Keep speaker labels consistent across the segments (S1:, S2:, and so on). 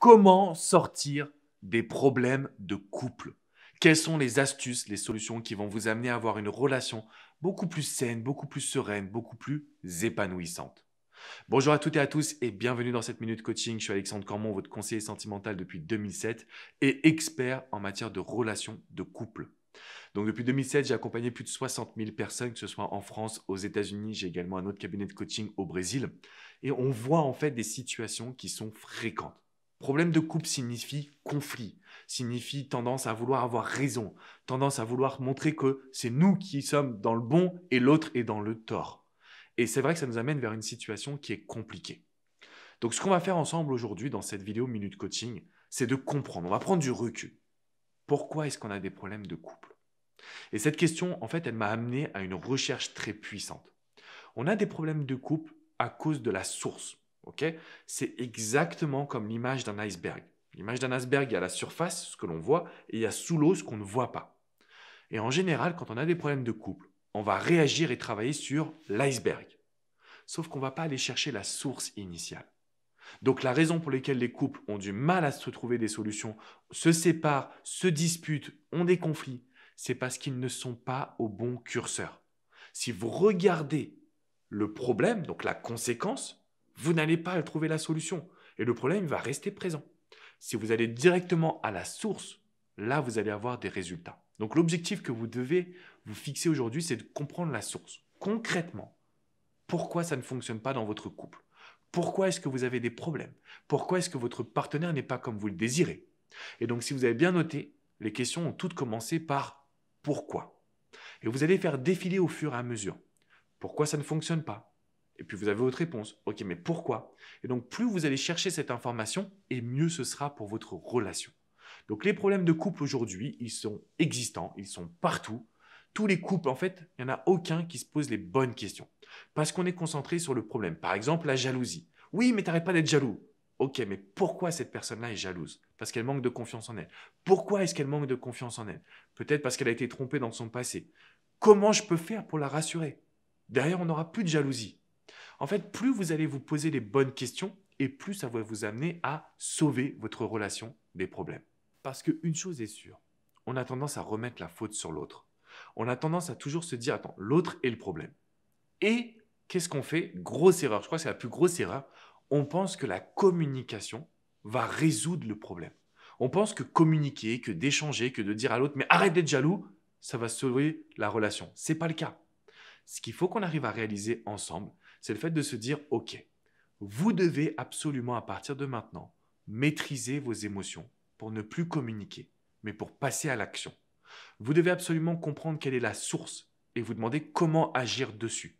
S1: Comment sortir des problèmes de couple Quelles sont les astuces, les solutions qui vont vous amener à avoir une relation beaucoup plus saine, beaucoup plus sereine, beaucoup plus épanouissante Bonjour à toutes et à tous et bienvenue dans cette minute coaching. Je suis Alexandre Cormon, votre conseiller sentimental depuis 2007 et expert en matière de relations de couple. Donc depuis 2007, j'ai accompagné plus de 60 000 personnes, que ce soit en France, aux États-Unis, j'ai également un autre cabinet de coaching au Brésil. Et on voit en fait des situations qui sont fréquentes. Problème de couple signifie conflit, signifie tendance à vouloir avoir raison, tendance à vouloir montrer que c'est nous qui sommes dans le bon et l'autre est dans le tort. Et c'est vrai que ça nous amène vers une situation qui est compliquée. Donc ce qu'on va faire ensemble aujourd'hui dans cette vidéo Minute Coaching, c'est de comprendre, on va prendre du recul. Pourquoi est-ce qu'on a des problèmes de couple Et cette question, en fait, elle m'a amené à une recherche très puissante. On a des problèmes de couple à cause de la source c'est exactement comme l'image d'un iceberg. L'image d'un iceberg, il y a la surface, ce que l'on voit, et il y a sous l'eau ce qu'on ne voit pas. Et en général, quand on a des problèmes de couple, on va réagir et travailler sur l'iceberg. Sauf qu'on ne va pas aller chercher la source initiale. Donc la raison pour laquelle les couples ont du mal à se trouver des solutions, se séparent, se disputent, ont des conflits, c'est parce qu'ils ne sont pas au bon curseur. Si vous regardez le problème, donc la conséquence, vous n'allez pas trouver la solution. Et le problème va rester présent. Si vous allez directement à la source, là, vous allez avoir des résultats. Donc l'objectif que vous devez vous fixer aujourd'hui, c'est de comprendre la source. Concrètement, pourquoi ça ne fonctionne pas dans votre couple Pourquoi est-ce que vous avez des problèmes Pourquoi est-ce que votre partenaire n'est pas comme vous le désirez Et donc si vous avez bien noté, les questions ont toutes commencé par pourquoi. Et vous allez faire défiler au fur et à mesure. Pourquoi ça ne fonctionne pas et puis vous avez votre réponse. Ok, mais pourquoi Et donc plus vous allez chercher cette information, et mieux ce sera pour votre relation. Donc les problèmes de couple aujourd'hui, ils sont existants, ils sont partout. Tous les couples, en fait, il n'y en a aucun qui se pose les bonnes questions. Parce qu'on est concentré sur le problème. Par exemple, la jalousie. Oui, mais t'arrêtes pas d'être jaloux. Ok, mais pourquoi cette personne-là est jalouse Parce qu'elle manque de confiance en elle. Pourquoi est-ce qu'elle manque de confiance en elle Peut-être parce qu'elle a été trompée dans son passé. Comment je peux faire pour la rassurer Derrière, on n'aura plus de jalousie. En fait, plus vous allez vous poser les bonnes questions et plus ça va vous amener à sauver votre relation des problèmes. Parce qu'une chose est sûre, on a tendance à remettre la faute sur l'autre. On a tendance à toujours se dire, attends, l'autre est le problème. Et qu'est-ce qu'on fait Grosse erreur, je crois que c'est la plus grosse erreur. On pense que la communication va résoudre le problème. On pense que communiquer, que d'échanger, que de dire à l'autre, mais arrête d'être jaloux, ça va sauver la relation. n'est pas le cas ce qu'il faut qu'on arrive à réaliser ensemble, c'est le fait de se dire, OK, vous devez absolument à partir de maintenant maîtriser vos émotions pour ne plus communiquer, mais pour passer à l'action. Vous devez absolument comprendre quelle est la source et vous demander comment agir dessus.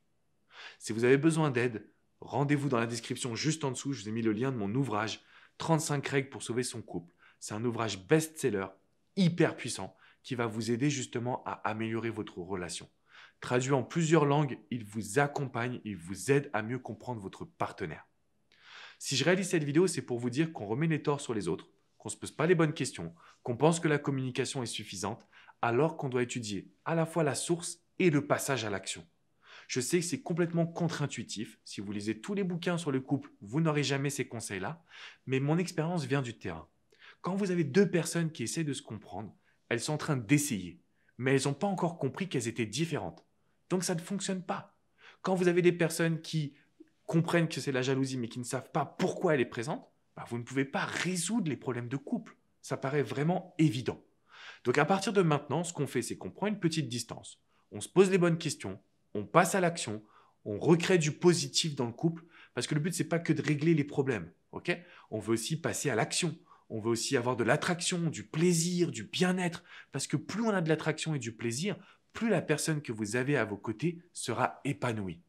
S1: Si vous avez besoin d'aide, rendez-vous dans la description juste en dessous, je vous ai mis le lien de mon ouvrage 35 règles pour sauver son couple. C'est un ouvrage best-seller, hyper puissant, qui va vous aider justement à améliorer votre relation. Traduit en plusieurs langues, il vous accompagne, il vous aide à mieux comprendre votre partenaire. Si je réalise cette vidéo, c'est pour vous dire qu'on remet les torts sur les autres, qu'on ne se pose pas les bonnes questions, qu'on pense que la communication est suffisante, alors qu'on doit étudier à la fois la source et le passage à l'action. Je sais que c'est complètement contre-intuitif. Si vous lisez tous les bouquins sur le couple, vous n'aurez jamais ces conseils-là, mais mon expérience vient du terrain. Quand vous avez deux personnes qui essaient de se comprendre, elles sont en train d'essayer, mais elles n'ont pas encore compris qu'elles étaient différentes. Donc ça ne fonctionne pas. Quand vous avez des personnes qui comprennent que c'est la jalousie mais qui ne savent pas pourquoi elle est présente, bah, vous ne pouvez pas résoudre les problèmes de couple. Ça paraît vraiment évident. Donc à partir de maintenant, ce qu'on fait, c'est qu'on prend une petite distance, on se pose les bonnes questions, on passe à l'action, on recrée du positif dans le couple, parce que le but, n'est pas que de régler les problèmes, On veut aussi passer à l'action, on veut aussi avoir de l'attraction, du plaisir, du bien-être, parce que plus on a de l'attraction et du plaisir, plus la personne que vous avez à vos côtés sera épanouie.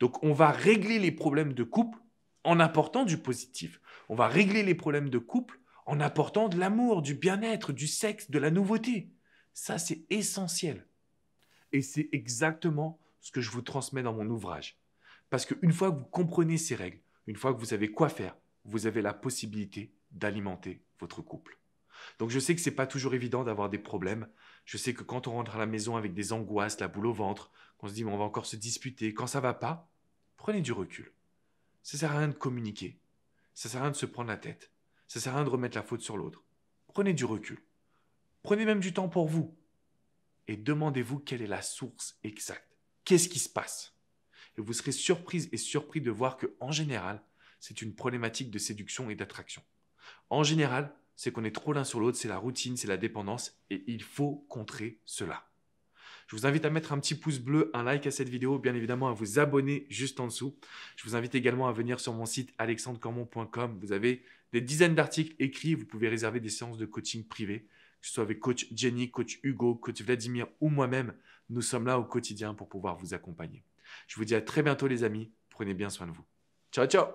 S1: Donc on va régler les problèmes de couple en apportant du positif. On va régler les problèmes de couple en apportant de l'amour, du bien-être, du sexe, de la nouveauté. Ça, c'est essentiel. Et c'est exactement ce que je vous transmets dans mon ouvrage. Parce qu'une fois que vous comprenez ces règles, une fois que vous savez quoi faire, vous avez la possibilité d'alimenter votre couple. Donc je sais que c'est pas toujours évident d'avoir des problèmes. Je sais que quand on rentre à la maison avec des angoisses, la boule au ventre, qu'on se dit mais on va encore se disputer, quand ça va pas, prenez du recul. Ça sert à rien de communiquer. Ça sert à rien de se prendre la tête. Ça sert à rien de remettre la faute sur l'autre. Prenez du recul. Prenez même du temps pour vous. Et demandez-vous quelle est la source exacte. Qu'est-ce qui se passe Et vous serez surprise et surpris de voir que, en général, c'est une problématique de séduction et d'attraction. En général, c'est qu'on est trop l'un sur l'autre, c'est la routine, c'est la dépendance, et il faut contrer cela. Je vous invite à mettre un petit pouce bleu, un like à cette vidéo, bien évidemment à vous abonner juste en dessous. Je vous invite également à venir sur mon site alexandrecamon.com. Vous avez des dizaines d'articles écrits, vous pouvez réserver des séances de coaching privées, que ce soit avec coach Jenny, coach Hugo, coach Vladimir ou moi-même. Nous sommes là au quotidien pour pouvoir vous accompagner. Je vous dis à très bientôt les amis, prenez bien soin de vous. Ciao ciao